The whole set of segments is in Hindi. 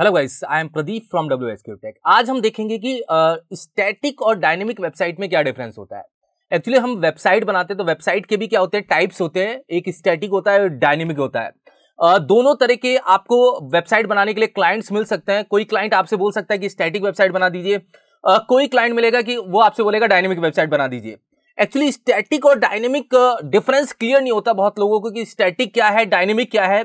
hello guys I am Pradeep from W S tech आज हम देखेंगे कि स्टैटिक uh, और डायनेमिक वेबसाइट में क्या डिफरेंस होता है एक्चुअली हम वेबसाइट बनाते हैं तो वेबसाइट के भी क्या होते हैं टाइप्स होते हैं एक स्टैटिक होता है और डायनेमिक होता है uh, दोनों तरह के आपको वेबसाइट बनाने के लिए क्लाइंट्स मिल सकते हैं कोई क्लाइंट आपसे बोल सकता है कि स्टैटिक वेबसाइट बना दीजिए uh, कोई क्लाइंट मिलेगा कि वो आपसे बोलेगा डायनेमिक वेबसाइट बना दीजिए एक्चुअली स्टैटिक और डायनेमिक डिफरेंस क्लियर नहीं होता बहुत लोगों को कि स्टैटिक क्या है डायनेमिक क्या है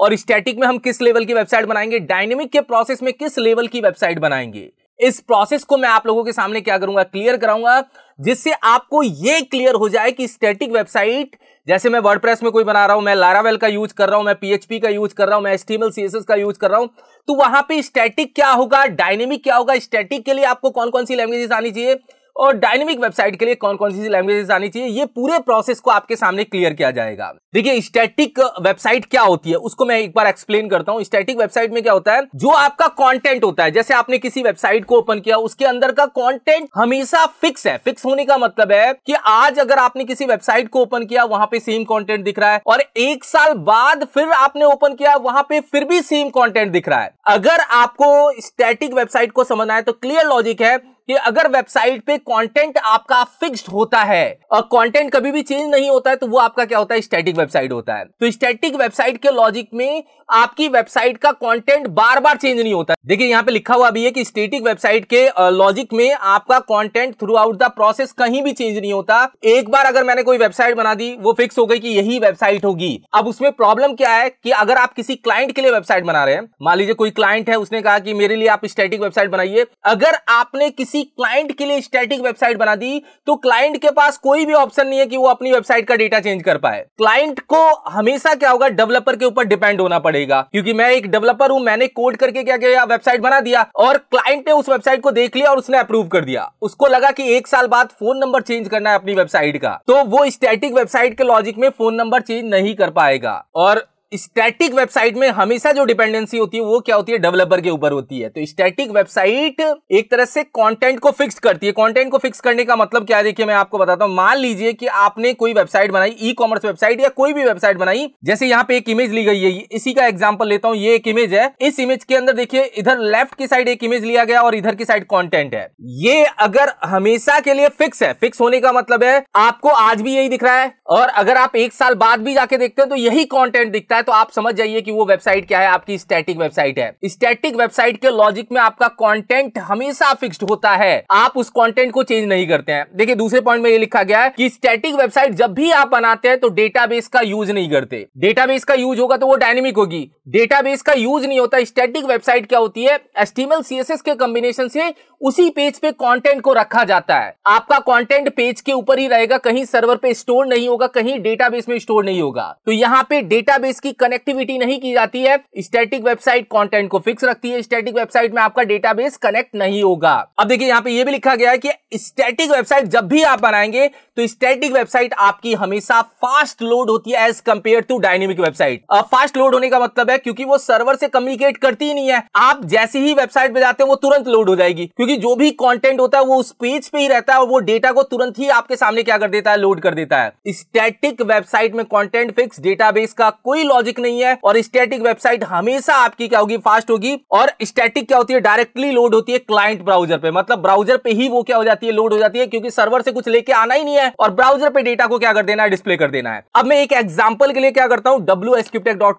और स्टैटिक में हम किस लेवल की वेबसाइट बनाएंगे डायनेमिक के प्रोसेस में किस लेवल की वेबसाइट बनाएंगे इस प्रोसेस को मैं आप लोगों के सामने क्या करूंगा क्लियर कराऊंगा जिससे आपको यह क्लियर हो जाए कि स्टैटिक वेबसाइट जैसे मैं वर्डप्रेस में कोई बना रहा हूं मैं लारावेल का यूज कर रहा हूं मैं पीएचपी का यूज कर रहा हूं मैं एसटीएमएल सीएसएस का यूज कर रहा हूं तो वहां पे स्टैटिक क्या होगा डायनेमिक क्या होगा स्टैटिक के लिए आपको कौन कौन सी लैंग्वेजेस आनी चाहिए और डायनेमिक वेबसाइट के लिए कौन कौन सी लैंग्वेजेस आनी चाहिए ये पूरे प्रोसेस को आपके सामने क्लियर किया जाएगा देखिए स्टैटिक वेबसाइट uh, क्या होती है उसको मैं एक बार एक्सप्लेन करता हूँ स्टैटिक वेबसाइट में क्या होता है जो आपका कॉन्टेंट होता है जैसे आपने किसी वेबसाइट को ओपन किया उसके अंदर का कॉन्टेंट हमेशा फिक्स है फिक्स होने का मतलब है कि आज अगर आपने किसी वेबसाइट को ओपन किया वहां पे सेम कॉन्टेंट दिख रहा है और एक साल बाद फिर आपने ओपन किया वहां पे फिर भी सेम कॉन्टेंट दिख रहा है अगर आपको स्टैटिक वेबसाइट को समझना है तो क्लियर लॉजिक है कि अगर वेबसाइट पे कंटेंट आपका फिक्स्ड होता है और कंटेंट कभी भी चेंज नहीं होता है तो वो आपका क्या होता है स्टैटिक वेबसाइट होता है तो स्टैटिक वेबसाइट के लॉजिक में आपकी वेबसाइट का कंटेंट बार बार चेंज नहीं होता देखिए यहाँ पे लिखा हुआ भी है कि स्टेटिक वेबसाइट के लॉजिक में आपका content throughout the process कहीं भी चेंज नहीं होता एक बार अगर मैंने कोई वेबसाइट बना दी वो फिक्स हो गई कि यही वेबसाइट होगी अब उसमें प्रॉब्लम क्या है कि अगर आप किसी क्लाइंट के लिए वेबसाइट बना रहे हैं मान लीजिए कोई क्लाइंट है उसने कहा कि मेरे लिए आप स्टेटिक वेबसाइट बनाइए अगर आपने किसी किसी क्लाइंट के लिए स्टैटिक वेबसाइट बना दी तो क्लाइंट के पास कोई भी ऑप्शन नहीं है कि वो अपनी वेबसाइट का डेटा चेंज कर पाए क्लाइंट को हमेशा क्या होगा डेवलपर के ऊपर डिपेंड होना पड़ेगा क्योंकि मैं एक डेवलपर हूं मैंने कोड करके क्या किया वेबसाइट बना दिया और क्लाइंट ने उस वेबसाइट को देख लिया और उसने अप्रूव कर दिया उसको लगा कि एक साल बाद फोन नंबर चेंज करना है अपनी वेबसाइट का तो वो स्टैटिक वेबसाइट के लॉजिक में फोन नंबर चेंज नहीं कर पाएगा और स्टैटिक वेबसाइट में हमेशा जो डिपेंडेंसी होती है वो क्या होती है डेवलपर के ऊपर होती है तो स्टैटिक वेबसाइट एक तरह से कंटेंट को फिक्स करती है कंटेंट को फिक्स करने का मतलब क्या देखिए मैं आपको बताता हूं मान लीजिए कि आपने कोई वेबसाइट बनाई ई कॉमर्स वेबसाइट या कोई भी वेबसाइट बनाई जैसे यहाँ पे एक इमेज ली गई है इसी का एग्जाम्पल लेता हूँ ये एक इमेज है इस इमेज के अंदर देखिए इधर लेफ्ट की साइड एक इमेज लिया गया और इधर की साइड कॉन्टेंट है ये अगर हमेशा के लिए फिक्स है फिक्स होने का मतलब है आपको आज भी यही दिख रहा है और अगर आप एक साल बाद भी जाके देखते हैं तो यही कॉन्टेंट दिखता है रहा है तो आप समझ जाइए कि वो वेबसाइट क्या है आपकी स्टैटिक वेबसाइट है स्टैटिक वेबसाइट के लॉजिक में आपका कॉन्टेंट हमेशा फिक्स्ड होता है आप उस कॉन्टेंट को चेंज नहीं करते हैं देखिए दूसरे पॉइंट में ये लिखा गया है कि स्टैटिक वेबसाइट जब भी आप बनाते हैं तो डेटाबेस का यूज नहीं करते डेटाबेस का यूज होगा तो वो डायनेमिक होगी डेटाबेस का यूज नहीं होता स्टैटिक वेबसाइट क्या होती है एस्टिमल सीएसएस के कॉम्बिनेशन से उसी पेज पे कॉन्टेंट को रखा जाता है आपका कॉन्टेंट पेज के ऊपर ही रहेगा कहीं सर्वर पे स्टोर नहीं होगा कहीं डेटाबेस में स्टोर नहीं होगा तो यहाँ पे डेटाबेस की कनेक्टिविटी नहीं की जाती है स्टैटिक वेबसाइट कंटेंट को फिक्स रखती है स्टैटिक वेबसाइट में आपका डेटाबेस कनेक्ट नहीं होगा अब देखिए यहाँ पे ये भी लिखा गया है कि स्टैटिक वेबसाइट जब भी आप बनाएंगे तो स्टैटिक वेबसाइट आपकी हमेशा फास्ट लोड होती है as compare to dynamic website fast load होने का मतलब है क्योंकि वो सर्वर से कम्युनिकेट करती नहीं है आप जैसे ही वेबसाइट पे जाते हैं वो तुरंत लोड हो जाएगी क्योंकि जो भी कॉन्टेंट होता है वो उस पेज पे ही रहता है और वो डेटा को तुरंत ही आपके सामने क्या कर देता है लोड कर देता है स्टैटिक वेबसाइट में कॉन्टेंट फिक्स डेटाबेस का कोई लॉ लॉजिक नहीं है और स्टैटिक वेबसाइट हमेशा आपकी क्या होगी फास्ट होगी और स्टैटिक क्या होती है डायरेक्टली लोड होती है क्लाइंट ब्राउजर पे मतलब ब्राउजर पे ही वो क्या हो जाती है लोड हो जाती है क्योंकि सर्वर से कुछ लेके आना ही नहीं है और ब्राउजर पे डेटा को क्या कर देना है डिस्प्ले कर देना है अब मैं एक एग्जाम्पल के लिए क्या करता हूँ डब्ल्यू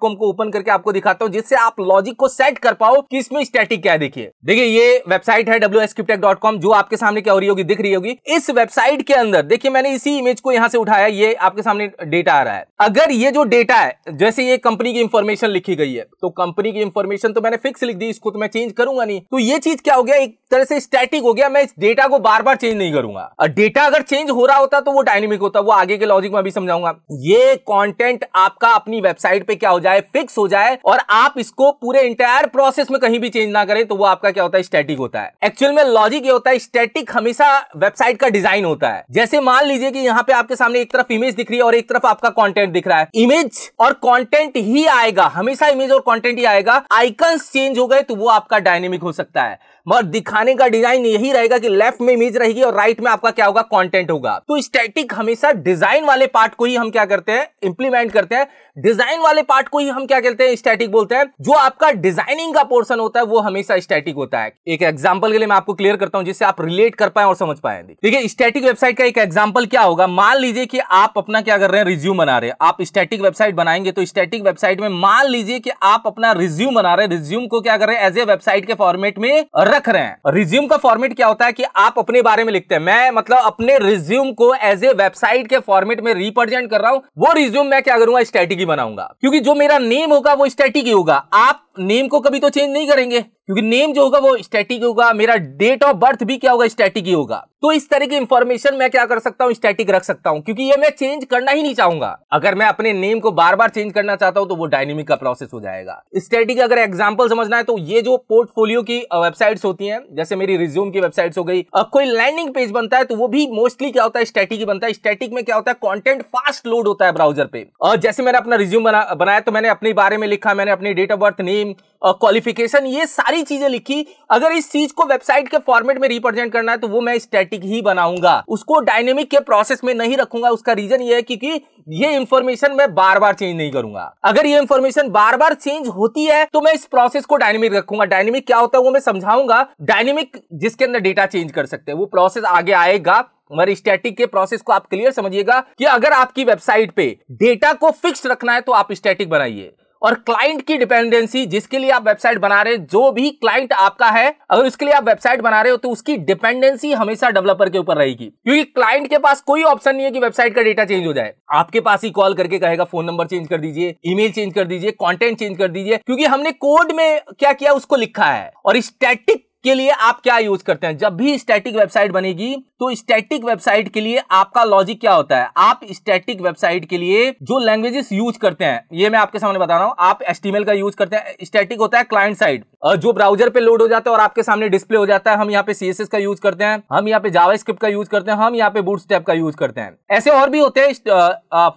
को ओपन करके आपको दिखाता हूँ जिससे आप लॉजिक को सेट कर पाओ कि इसमें स्टेटिक क्या देखिए देखिए ये वेबसाइट है डब्ल्यू जो आपके सामने क्या हो रही होगी दिख रही होगी इस वेबसाइट के अंदर देखिए मैंने इसी इमेज को यहां से उठाया ये आपके सामने डेटा आ रहा है अगर ये जो डेटा है जैसे ये कंपनी की इंफॉर्मेशन लिखी गई है तो कंपनी की इंफॉर्मेशन तो मैंने फिक्स लिख दी इसको तो मैं चेंज करूंगा नहीं तो ये चीज क्या हो गया एक तरह से स्टैटिक हो गया मैं इस डेटा को बार बार चेंज नहीं करूंगा डेटा अगर चेंज हो रहा होता तो वो डायनेमिक होता वो आगे के लॉजिक में भी समझाऊंगा ये कॉन्टेंट आपका अपनी वेबसाइट पे क्या हो जाए फिक्स हो जाए और आप इसको पूरे इंटायर प्रोसेस में कहीं भी चेंज ना करें तो वो आपका क्या होता है स्टैटिक होता है एक्चुअल में लॉजिक ये होता है स्टैटिक हमेशा वेबसाइट का डिजाइन होता है जैसे मान लीजिए कि यहाँ पे आपके सामने एक तरफ इमेज दिख रही है और एक तरफ आपका कॉन्टेंट दिख रहा है इमेज और कॉन्टेंट कंटेंट ही आएगा हमेशा इमेज और कंटेंट ही आएगा आइकन चेंज हो गए तो वो आपका डायनेमिक हो सकता है मगर दिखाने का डिजाइन यही रहेगा कि लेफ्ट में इमेज रहेगी और राइट में आपका क्या होगा कंटेंट होगा तो स्टैटिक हमेशा डिजाइन वाले पार्ट को ही हम क्या करते हैं इंप्लीमेंट करते हैं डिजाइन वाले पार्ट को ही हम क्या कहते हैं स्टैटिक बोलते हैं जो आपका डिजाइनिंग का पोर्सन होता है वो हमेशा स्टैटिक होता है एक एग्जाम्पल के लिए मैं आपको क्लियर करता हूं जिससे आप रिलेट कर पाए और समझ पाए देखिए स्टैटिक वेबसाइट का एक एग्जाम्पल क्या होगा मान लीजिए कि आप अपना क्या कर रहे हैं रिज्यूम बना रहे हैं आप स्टैटिक वेबसाइट बनाएंगे तो स्टैटिक डेटिंग वेबसाइट में मान लीजिए कि आप अपना रिज्यूम बना रहे रिज्यूम को क्या कर रहे हैं एज ए वेबसाइट के फॉर्मेट में रख रहे हैं रिज्यूम का फॉर्मेट क्या होता है कि आप अपने बारे में लिखते हैं मैं मतलब अपने रिज्यूम को एज ए वेबसाइट के फॉर्मेट में रिप्रेजेंट कर रहा हूं वो रिज्यूम मैं क्या करूंगा स्टैटिक ही बनाऊंगा क्योंकि जो मेरा नेम होगा वो स्टैटिक ही होगा आप नेम को कभी तो चेंज नहीं करेंगे क्योंकि नेम जो होगा वो स्टैटिक होगा मेरा डेट ऑफ बर्थ भी क्या होगा स्टैटिक ही होगा तो इस तरह की इंफॉर्मेशन मैं क्या कर सकता हूँ स्टैटिक रख सकता हूँ क्योंकि ये मैं चेंज करना ही नहीं चाहूंगा अगर मैं अपने नेम को बार बार चेंज करना चाहता हूँ तो वो डायनेमिक का प्रोसेस हो जाएगा स्टैटिक अगर एग्जाम्पल समझना है तो ये जो पोर्टफोलियो की वेबसाइट होती है जैसे मेरी रिज्यूम की वेबसाइट हो गई कोई लैंडिंग पेज बनता है तो वो भी मोस्टली क्या होता है स्टैटिक ही बनता है स्टैटिक में क्या होता है कॉन्टेंट फास्ट लोड होता है ब्राउजर पे और जैसे मैंने अपना रिज्यूम बनाया तो मैंने अपने बारे में लिखा मैंने अपनी date of birth name qualification ये सारी सारी चीजें लिखी अगर इस चीज को वेबसाइट के फॉर्मेट में रिप्रेजेंट करना है तो वो मैं स्टैटिक ही बनाऊंगा उसको डायनेमिक के प्रोसेस में नहीं रखूंगा उसका रीजन ये है क्योंकि ये इंफॉर्मेशन मैं बार बार चेंज नहीं करूंगा अगर ये इंफॉर्मेशन बार बार चेंज होती है तो मैं इस प्रोसेस को डायनेमिक रखूंगा डायनेमिक क्या होता है वो मैं समझाऊंगा डायनेमिक जिसके अंदर डेटा चेंज कर सकते हैं वो प्रोसेस आगे आएगा हमारे स्टैटिक के प्रोसेस को आप क्लियर समझिएगा कि अगर आपकी वेबसाइट पे डेटा को फिक्स रखना है तो आप स्टैटिक बनाइए और क्लाइंट की डिपेंडेंसी जिसके लिए आप वेबसाइट बना रहे जो भी क्लाइंट आपका है अगर उसके लिए आप वेबसाइट बना रहे हो तो उसकी डिपेंडेंसी हमेशा डेवलपर के ऊपर रहेगी क्योंकि क्लाइंट के पास कोई ऑप्शन नहीं है कि वेबसाइट का डेटा चेंज हो जाए आपके पास ही कॉल करके कहेगा फोन नंबर चेंज कर दीजिए ईमेल चेंज कर दीजिए कॉन्टेंट चेंज कर दीजिए क्योंकि हमने कोड में क्या किया उसको लिखा है और स्टैटिक के लिए आप क्या यूज करते हैं जब भी स्टैटिक वेबसाइट बनेगी तो स्टैटिक वेबसाइट के लिए आपका लॉजिक क्या होता है आप स्टैटिक वेबसाइट के लिए जो लैंग्वेजेस यूज करते हैं ये मैं आपके सामने बता रहा हूं आप एस्टीमेल का यूज करते हैं स्टैटिक होता है क्लाइंट साइड जो ब्राउजर पे लोड हो जाता है और आपके सामने डिस्प्ले हो जाता है हम यहाँ पे सीएसएस का यूज करते हैं हम यहाँ पे जावा स्क्रिप्ट का यूज करते हैं हम यहाँ पे बूट स्टेप का यूज करते हैं ऐसे और भी होते हैं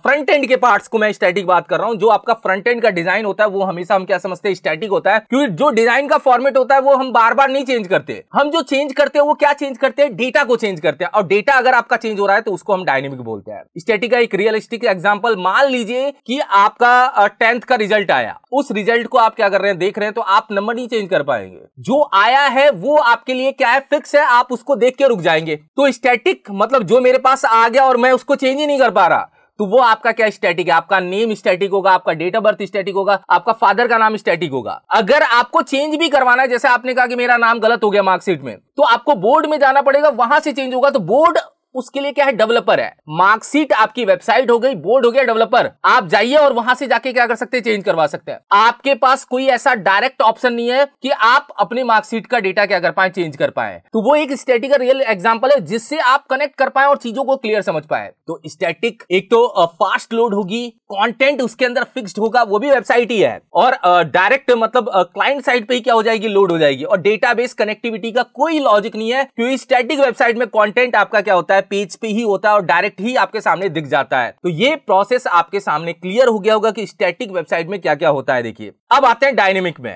फ्रंट एंड के पार्ट्स को मैं स्टैटिक बात कर रहा हूँ जो आपका फ्रंट एंड का डिजाइन होता है वो हमेशा हम क्या समझते हैं स्टैटिक होता है क्योंकि जो डिजाइन का फॉर्मेट होता है वो हम बार बार नहीं चेंज करते हम जो चेंज करते हैं वो क्या चेंज करते हैं डेटा को चेंज करते करते हैं और डेटा अगर आपका चेंज हो रहा है तो उसको हम डायनेमिक बोलते हैं स्टेटिक का एक रियलिस्टिक एग्जाम्पल मान लीजिए कि आपका टेंथ का रिजल्ट आया उस रिजल्ट को आप क्या कर रहे हैं देख रहे हैं तो आप नंबर नहीं चेंज कर पाएंगे जो आया है वो आपके लिए क्या है फिक्स है आप उसको देख के रुक जाएंगे तो स्टेटिक मतलब जो मेरे पास आ गया और मैं उसको चेंज ही नहीं कर पा रहा तो वो आपका क्या स्टैटिक है आपका नेम स्टैटिक होगा आपका डेट ऑफ बर्थ स्टैटिक होगा आपका फादर का नाम स्टैटिक होगा अगर आपको चेंज भी करवाना है जैसे आपने कहा कि मेरा नाम गलत हो गया मार्कशीट में तो आपको बोर्ड में जाना पड़ेगा वहां से चेंज होगा तो बोर्ड उसके लिए क्या है डेवलपर है मार्कशीट आपकी वेबसाइट हो गई बोर्ड हो गया डेवलपर आप जाइए और वहां से जाके क्या कर सकते हैं चेंज करवा सकते हैं आपके पास कोई ऐसा डायरेक्ट ऑप्शन नहीं है कि आप अपनी मार्कशीट का डेटा क्या कर पाए चेंज कर पाए तो वो एक स्टेटिक रियल एग्जाम्पल है जिससे आप कनेक्ट कर पाए और चीजों को क्लियर समझ पाए तो स्टेटिक एक तो फास्ट लोड होगी कंटेंट उसके अंदर फिक्स्ड होगा वो भी वेबसाइट ही है और डायरेक्ट मतलब क्लाइंट साइट पे ही क्या हो जाएगी लोड हो जाएगी और डेटाबेस कनेक्टिविटी का कोई लॉजिक नहीं है क्योंकि स्टैटिक वेबसाइट में कंटेंट आपका क्या होता है पेज पे ही होता है और डायरेक्ट ही आपके सामने दिख जाता है तो ये प्रोसेस आपके सामने क्लियर हो गया होगा कि स्टैटिक वेबसाइट में क्या क्या होता है देखिए अब आते हैं डायनेमिक में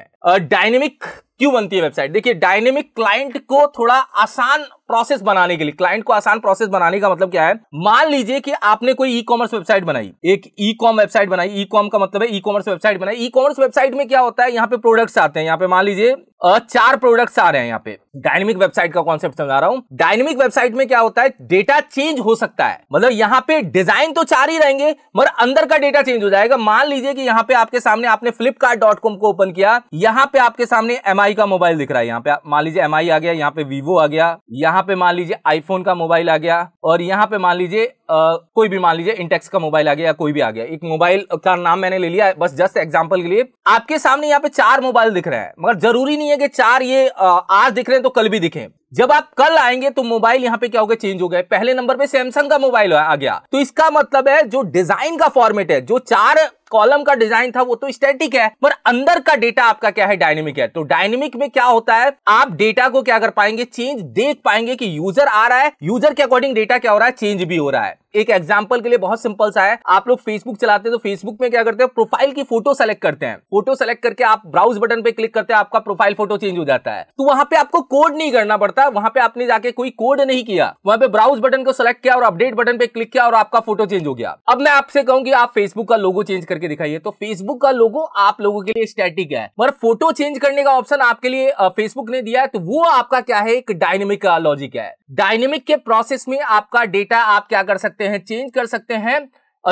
डायनेमिक क्यों बनती है वेबसाइट देखिए डायनेमिक क्लाइंट को थोड़ा आसान प्रोसेस बनाने के लिए क्लाइंट को आसान प्रोसेस बनाने का मतलब क्या है मान लीजिए कि आपने कोई ई कॉमर्स वेबसाइट बनाई एक ई कॉम वेबसाइट बनाई ई कॉम का मतलब है ई कॉमर्स वेबसाइट बनाई ई कॉमर्स वेबसाइट में क्या होता है यहाँ पे प्रोडक्ट्स आते हैं यहाँ पे मान लीजिए चार प्रोडक्ट्स आ रहे हैं यहाँ पे डायनेमिक वेबसाइट का कॉन्सेप्ट समझा रहा हूँ डायनेमिक वेबसाइट में क्या होता है डेटा चेंज हो सकता है मतलब यहाँ पे डिजाइन तो चार ही रहेंगे मगर अंदर का डेटा चेंज हो जाएगा मान लीजिए कि यहाँ पे आपके सामने आपने फ्लिपकार्ट को ओपन किया यहाँ पे आपके सामने एम का मोबाइल दिख रहा है यहाँ पे मान लीजिए एम आ गया यहाँ पे वीवो आ गया यहाँ यहाँ पे मान लीजिए आईफोन का मोबाइल आ गया और यहाँ पे मान लीजिए कोई भी मान लीजिए इंटेक्स का मोबाइल आ गया या कोई भी आ गया एक मोबाइल का नाम मैंने ले लिया बस जस्ट एग्जांपल के लिए आपके सामने यहाँ पे चार मोबाइल दिख रहे हैं मगर जरूरी नहीं है कि चार ये आज दिख रहे हैं तो कल भी दिखे जब आप कल आएंगे तो मोबाइल यहाँ पे क्या हो गया चेंज हो गए पहले नंबर पे सैमसंग का मोबाइल आ गया तो इसका मतलब है जो डिजाइन का फॉर्मेट है जो चार कॉलम का डिजाइन था वो तो स्टैटिक है पर अंदर का डेटा आपका क्या है डायनेमिक है तो डायनेमिक में क्या होता है आप डेटा को क्या कर पाएंगे चेंज देख पाएंगे कि यूजर आ रहा है यूजर के अकॉर्डिंग डेटा क्या हो रहा है चेंज भी हो रहा है एक एग्जाम्पल के लिए बहुत सिंपल सा है आप लोग फेसबुक चलाते हैं तो फेसबुक में क्या करते हैं प्रोफाइल की फोटो सेलेक्ट करते हैं फोटो सेलेक्ट करके आप ब्राउज बटन पे क्लिक करते हैं आपका प्रोफाइल फोटो चेंज हो जाता है तो वहां पे आपको कोड नहीं करना पड़ता वहां पे आपने जाके कोई कोड नहीं किया वहां पे ब्राउज बटन को सेलेक्ट किया और अपडेट बटन पे क्लिक किया और आपका फोटो चेंज हो गया अब मैं आपसे कहूँ की आप फेसबुक का लोगो चेंज करके दिखाइए तो फेसबुक का लोगो आप लोगों के लिए स्टेटिक है मगर फोटो चेंज करने का ऑप्शन आपके लिए फेसबुक ने दिया है तो वो आपका क्या है एक डायनेमिक लॉजिक है डायनेमिक के प्रोसेस में आपका डेटा आप क्या कर सकते हैं सकते हैं चेंज कर सकते हैं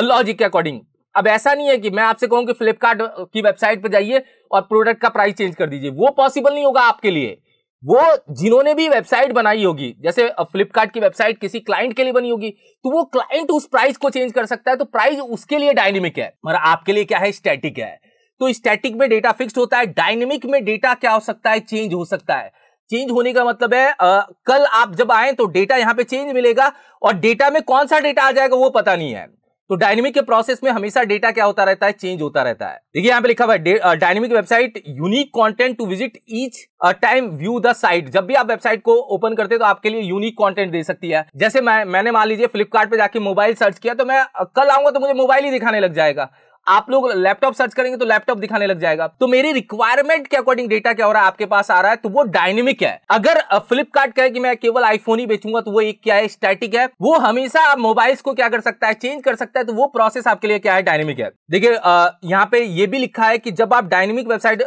लॉजिक के अकॉर्डिंग अब ऐसा नहीं है कि मैं आपसे कहूं कि फ्लिपकार्ट की वेबसाइट पर जाइए और प्रोडक्ट का प्राइस चेंज कर दीजिए वो पॉसिबल नहीं होगा आपके लिए वो जिन्होंने भी वेबसाइट बनाई होगी जैसे फ्लिपकार्ट की वेबसाइट किसी क्लाइंट के लिए बनी होगी तो वो क्लाइंट उस प्राइस को चेंज कर सकता है तो प्राइस उसके लिए डायनेमिक है मगर आपके लिए क्या है स्टैटिक है तो स्टैटिक में डेटा फिक्स होता है डायनेमिक में डेटा क्या हो सकता है चेंज हो सकता है चेंज होने का मतलब है आ, कल आप जब आए तो डेटा यहां पे चेंज मिलेगा और डेटा में कौन सा डेटा आ जाएगा वो पता नहीं है तो डायनेमिक के प्रोसेस में हमेशा डेटा क्या होता रहता है चेंज होता रहता है देखिए यहां पे लिखा हुआ है dynamic website unique content to visit each time view the site जब भी आप वेबसाइट को ओपन करते हैं तो आपके लिए यूनिक कंटेंट दे सकती है जैसे मैं मैंने मान लीजिए फ्लिपकार्ट जाकर जाके मोबाइल सर्च किया तो मैं कल आऊंगा तो मुझे मोबाइल ही दिखाने लग जाएगा आप लोग लैपटॉप सर्च करेंगे तो लैपटॉप दिखाने लग जाएगा तो मेरी रिक्वायरमेंट के अकॉर्डिंग डेटा क्या हो रहा है आपके पास आ रहा है तो वो डायनेमिक है अगर फ्लिपकार्ट कहे कि मैं केवल आईफोन ही बेचूंगा तो वो एक क्या है स्टैटिक है वो हमेशा आप मोबाइल को क्या कर सकता है चेंज कर सकता है तो वो प्रोसेस आपके लिए क्या है डायनेमिक है देखिये यहाँ पे ये भी लिखा है कि जब आप डायनेमिक वेबसाइट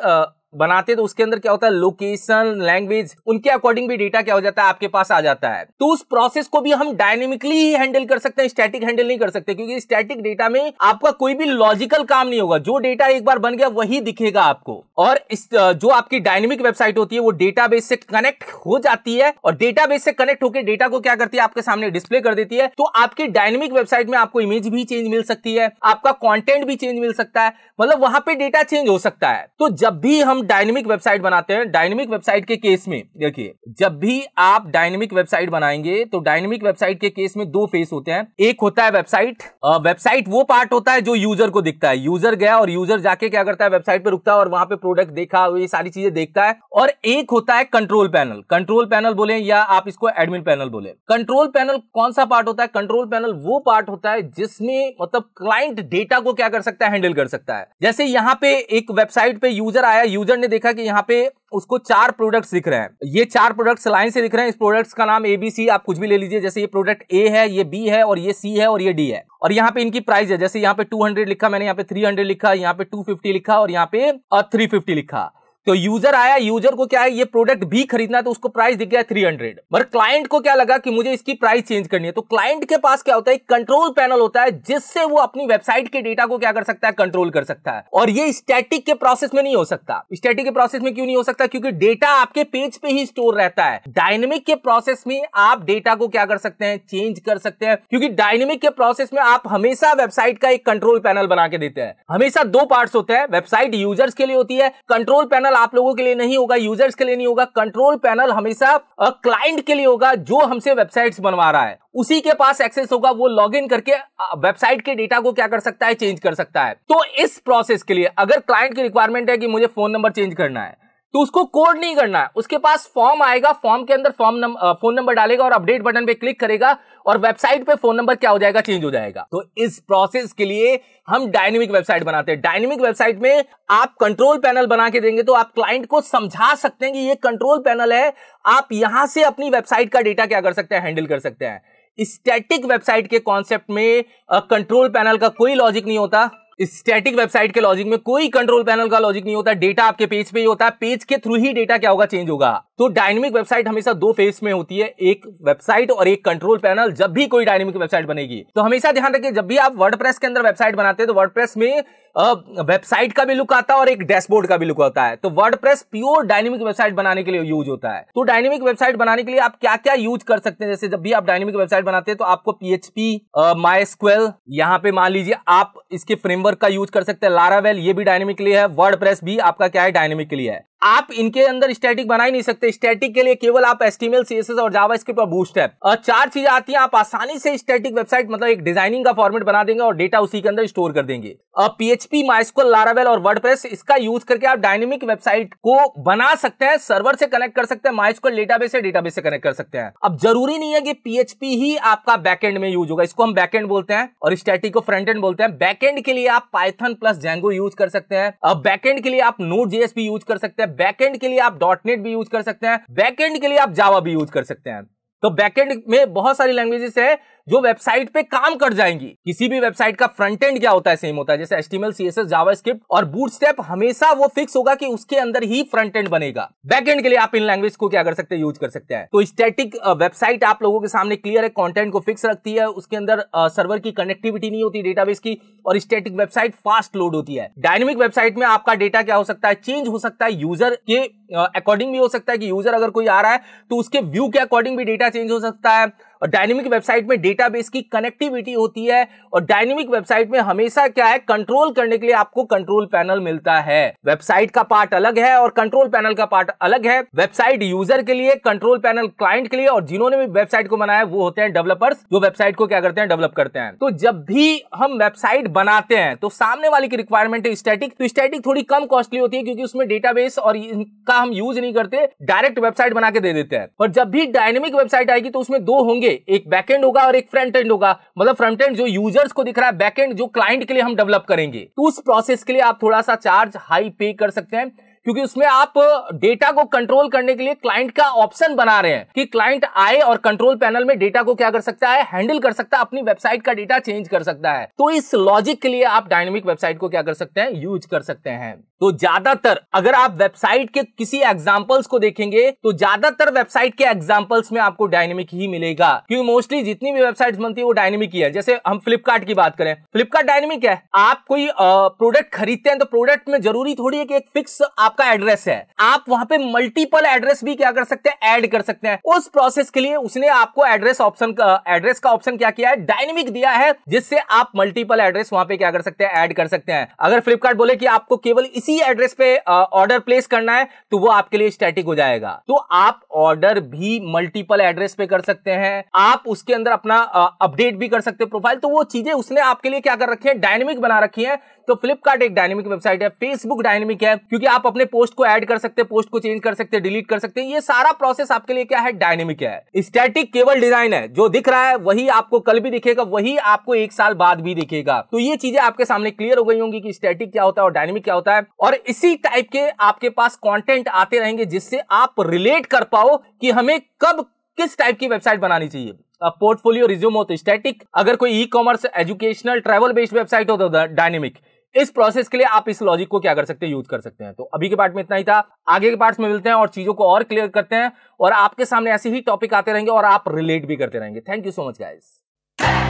बनाते तो उसके अंदर क्या होता है लोकेशन लैंग्वेज उनके अकॉर्डिंग भी डेटा क्या हो जाता है आपके पास आ जाता है तो उस प्रोसेस को भी हम डायनेमिकली ही हैंडल कर सकते हैं स्टैटिक हैंडल नहीं कर सकते क्योंकि स्टैटिक डेटा में आपका कोई भी लॉजिकल काम नहीं होगा जो डेटा एक बार बन गया वही दिखेगा आपको और इस जो आपकी डायनेमिक वेबसाइट होती है वो डेटा से कनेक्ट हो जाती है और डेटा से कनेक्ट होकर डेटा को क्या करती है आपके सामने डिस्प्ले कर देती है तो आपकी डायनेमिक वेबसाइट में आपको इमेज भी चेंज मिल सकती है आपका कॉन्टेंट भी चेंज मिल सकता है मतलब वहां पर डेटा चेंज हो सकता है तो जब भी हम हम डायनेमिक वेबसाइट बनाते हैं डायनेमिक वेबसाइट के केस में देखिए जब भी आप डायनेमिक वेबसाइट बनाएंगे तो डायनेमिक वेबसाइट के केस में दो फेस होते हैं एक होता है वेबसाइट वेबसाइट वो पार्ट होता है जो यूजर को दिखता है यूजर गया और यूजर जाके क्या करता है वेबसाइट पर रुकता है और वहां पर प्रोडक्ट देखा ये सारी चीजें देखता है और एक होता है कंट्रोल पैनल कंट्रोल पैनल बोले या आप इसको एडमिन पैनल बोले कंट्रोल पैनल कौन सा पार्ट होता है कंट्रोल पैनल वो पार्ट होता है जिसमें मतलब क्लाइंट डेटा को क्या कर सकता है हैंडल कर सकता है जैसे यहाँ पे एक वेबसाइट पे यूजर आया यूजर यूजर ने देखा कि यहाँ पे उसको चार प्रोडक्ट्स दिख रहे हैं ये चार प्रोडक्ट्स लाइन से दिख रहे हैं इस प्रोडक्ट्स का नाम ए बी सी आप कुछ भी ले लीजिए जैसे ये प्रोडक्ट ए है ये बी है और ये सी है और ये डी है और यहाँ पे इनकी प्राइस है जैसे यहाँ पे 200 लिखा मैंने यहाँ पे 300 लिखा यहाँ पे 250 लिखा और यहाँ पे 350 लिखा तो यूजर आया यूजर को क्या है ये प्रोडक्ट भी खरीदना तो उसको प्राइस दिख गया थ्री हंड्रेड मगर क्लाइंट को क्या लगा कि मुझे इसकी प्राइस चेंज करनी है तो क्लाइंट के पास क्या होता है कंट्रोल पैनल होता है जिससे वो अपनी वेबसाइट के डेटा को क्या कर सकता है कंट्रोल कर सकता है और ये स्टैटिक के प्रोसेस में नहीं हो सकता स्टैटिक के प्रोसेस में क्यों नहीं हो सकता क्योंकि डेटा आपके पेज पे ही स्टोर रहता है डायनेमिक के प्रोसेस में आप डेटा को क्या कर सकते हैं चेंज कर सकते हैं क्योंकि डायनेमिक के प्रोसेस में आप हमेशा वेबसाइट का एक कंट्रोल पैनल बना के देते हैं हमेशा दो पार्ट होते हैं वेबसाइट यूजर्स के लिए होती है कंट्रोल पैनल आप लोगों के लिए नहीं होगा यूजर्स के लिए नहीं होगा कंट्रोल पैनल हमेशा क्लाइंट के लिए होगा जो हमसे वेबसाइट्स बनवा रहा है उसी के पास एक्सेस होगा वो लॉगिन करके वेबसाइट के डेटा को क्या कर सकता है चेंज कर सकता है तो इस प्रोसेस के लिए अगर क्लाइंट की रिक्वायरमेंट है कि मुझे फोन नंबर चेंज करना है तो उसको कोड नहीं करना है उसके पास फॉर्म आएगा फॉर्म के अंदर फॉर्म नंबर फोन नंबर डालेगा और अपडेट बटन पे क्लिक करेगा और वेबसाइट पे फोन नंबर क्या हो जाएगा चेंज हो जाएगा तो इस प्रोसेस के लिए हम डायनेमिक वेबसाइट बनाते हैं डायनेमिक वेबसाइट में आप कंट्रोल पैनल बना के देंगे तो आप क्लाइंट को समझा सकते हैं कि ये कंट्रोल पैनल है आप यहां से अपनी वेबसाइट का डेटा क्या कर सकते हैं हैंडल कर सकते हैं स्टैटिक वेबसाइट के कॉन्सेप्ट में कंट्रोल पैनल का कोई लॉजिक नहीं होता स्टैटिक वेबसाइट के लॉजिक में कोई कंट्रोल पैनल का लॉजिक नहीं होता डेटा आपके पेज पे ही होता है पेज के थ्रू ही डेटा क्या होगा चेंज होगा तो डायनेमिक वेबसाइट हमेशा दो फेज में होती है एक वेबसाइट और एक कंट्रोल पैनल जब भी कोई डायनेमिक वेबसाइट बनेगी तो हमेशा ध्यान रखिए जब भी आप वर्डप्रेस के अंदर वेबसाइट बनाते हैं तो वर्डप्रेस में वेबसाइट का भी लुक आता है और एक डैशबोर्ड का भी लुक आता है तो वर्डप्रेस प्योर डायनेमिक वेबसाइट बनाने के लिए यूज होता है तो डायनेमिक वेबसाइट बनाने के लिए आप क्या क्या यूज कर सकते हैं जैसे जब भी आप डायनेमिक वेबसाइट बनाते हैं तो आपको पीएचपी माई स्क्वेल यहाँ पे मान लीजिए आप इसके फ्रेमवर्क का यूज कर सकते हैं लारावेल ये भी डायनेमिक लिए है वर्ड भी आपका क्या है डायनेमिक लिए है आप इनके अंदर स्टैटिक बना ही नहीं सकते स्टैटिक के लिए केवल आप एसटीएमएल सीएसएस और जावा स्क्रिप्ट और बूस्ट है चार चीजें आती हैं आप आसानी से स्टैटिक वेबसाइट मतलब एक डिजाइनिंग का फॉर्मेट बना देंगे और डेटा उसी के अंदर स्टोर कर देंगे पीएचपी माइस्कोल लारावेल और वर्ड इसका यूज करके आप डायनेमिक वेबसाइट को बना सकते हैं सर्वर से कनेक्ट कर सकते हैं माइस्कोल डेटाबेस से डेटाबेस से कनेक्ट कर सकते हैं अब जरूरी नहीं है कि पीएचपी ही आपका बैकएंड में यूज होगा इसको हम बैकएंड बोलते हैं और स्टैटिक को फ्रंट एंड बोलते हैं बैकएंड के लिए आप पाइथन प्लस जेंगो यूज कर सकते हैं अब बैकएंड के लिए आप नोट जेएसपी यूज कर सकते हैं हैं बैकेंड के लिए आप डॉटनेट भी यूज कर सकते हैं बैकेंड के लिए आप जावा भी यूज कर सकते हैं तो बैकेंड में बहुत सारी लैंग्वेजेस है जो वेबसाइट पे काम कर जाएंगी किसी भी वेबसाइट का फ्रंट एंड क्या होता है सेम होता है जैसे एस्टिमल जावा स्क्रिप्ट और स्टेप हमेशा वो फिक्स होगा कि उसके अंदर ही फ्रंट एंड बनेगा बैक एंड के लिए आप इन लैंग्वेज को क्या कर सकते हैं यूज कर सकते हैं तो स्टेटिक वेबसाइट आप लोगों के सामने क्लियर है कॉन्टेंट को फिक्स रखती है उसके अंदर सर्वर की कनेक्टिविटी नहीं होती डेटाबेस की और स्टेटिक वेबसाइट फास्ट लोड होती है डायनेमिक वेबसाइट में आपका डेटा क्या हो सकता है चेंज हो सकता है यूजर के अकॉर्डिंग भी हो सकता है कि यूजर अगर कोई आ रहा है तो उसके व्यू के अकॉर्डिंग भी डेटा चेंज हो सकता है और डायनेमिक वेबसाइट में डेटाबेस की कनेक्टिविटी होती है और डायनेमिक वेबसाइट में हमेशा क्या है कंट्रोल करने के लिए आपको कंट्रोल पैनल मिलता है वेबसाइट का पार्ट अलग है और कंट्रोल पैनल का पार्ट अलग है वेबसाइट यूजर के लिए कंट्रोल पैनल क्लाइंट के लिए और जिन्होंने भी वेबसाइट को बनाया वो होते हैं डेवलपर्स जो वेबसाइट को क्या करते हैं डेवलप करते हैं तो जब भी हम वेबसाइट बनाते हैं तो सामने वाले की रिक्वायरमेंट है स्टैटिक तो स्टैटिक थोड़ी कम कॉस्टली होती है क्योंकि उसमें डेटाबेस और इनका हम यूज नहीं करते डायरेक्ट वेबसाइट बना के दे देते हैं और जब भी डायनेमिक वेबसाइट आएगी तो उसमें दो होंगे देंगे एक बैक होगा और एक फ्रंट एंड होगा मतलब फ्रंट एंड जो यूजर्स को दिख रहा है बैक जो क्लाइंट के लिए हम डेवलप करेंगे तो उस प्रोसेस के लिए आप थोड़ा सा चार्ज हाई पे कर सकते हैं क्योंकि उसमें आप डेटा को कंट्रोल करने के लिए क्लाइंट का ऑप्शन बना रहे हैं कि क्लाइंट आए और कंट्रोल पैनल में डेटा को क्या कर सकता है हैंडल कर सकता है अपनी वेबसाइट का डेटा चेंज कर सकता है तो इस लॉजिक के लिए आप डायनेमिक वेबसाइट को क्या कर सकते हैं यूज कर सकते हैं तो ज्यादातर अगर आप वेबसाइट के किसी एग्जाम्पल्स को देखेंगे तो ज्यादातर वेबसाइट के एग्जाम्पल्स में आपको डायनेमिक ही मिलेगा क्योंकि मोस्टली जितनी भी वेबसाइट बनती है वो डायनेमिक ही है जैसे हम फ्लिपकार्ट की बात करें फ्लिपकार्ट डायनेमिक है आप कोई प्रोडक्ट खरीदते हैं तो प्रोडक्ट में जरूरी थोड़ी है कि एक फिक्स आपका एड्रेस है आप वहां पे मल्टीपल एड्रेस भी क्या कर सकते हैं एड कर सकते हैं उस प्रोसेस के लिए उसने आपको एड्रेस ऑप्शन एड्रेस का ऑप्शन क्या किया है डायनेमिक दिया है जिससे आप मल्टीपल एड्रेस वहां पे क्या कर सकते हैं एड कर सकते हैं अगर फ्लिपकार्ट बोले कि आपको केवल इस उसी एड्रेस पे ऑर्डर प्लेस करना है तो वो आपके लिए स्टैटिक हो जाएगा तो आप ऑर्डर भी मल्टीपल एड्रेस पे कर सकते हैं आप उसके अंदर अपना अपडेट भी कर सकते हैं प्रोफाइल तो वो चीजें उसने आपके लिए क्या कर रखी है डायनेमिक बना रखी तो है तो फ्लिपकार्ट एक डायनेमिक वेबसाइट है फेसबुक डायनेमिक है क्योंकि आप अपने पोस्ट को ऐड कर सकते हैं पोस्ट को चेंज कर सकते हैं डिलीट कर सकते हैं ये सारा प्रोसेस आपके लिए क्या है डायनेमिक है स्टैटिक केवल डिजाइन है जो दिख रहा है वही आपको कल भी दिखेगा वही आपको एक साल बाद भी दिखेगा तो ये चीजें आपके सामने क्लियर हो गई होंगी कि स्टैटिक क्या होता है और डायनेमिक क्या होता है और इसी टाइप के आपके पास कंटेंट आते रहेंगे जिससे आप रिलेट कर पाओ कि हमें कब किस टाइप की वेबसाइट बनानी चाहिए पोर्टफोलियो रिज्यूम हो तो स्टैटिक अगर कोई ecommerce educational travel based website हो तो डायनेमिक इस प्रोसेस के लिए आप इस लॉजिक को क्या कर सकते हैं यूज कर सकते हैं तो अभी के पार्ट में इतना ही था आगे के पार्ट्स में मिलते हैं और चीजों को और क्लियर करते हैं और आपके सामने ऐसे ही टॉपिक आते रहेंगे और आप रिलेट भी करते रहेंगे thank you so much guys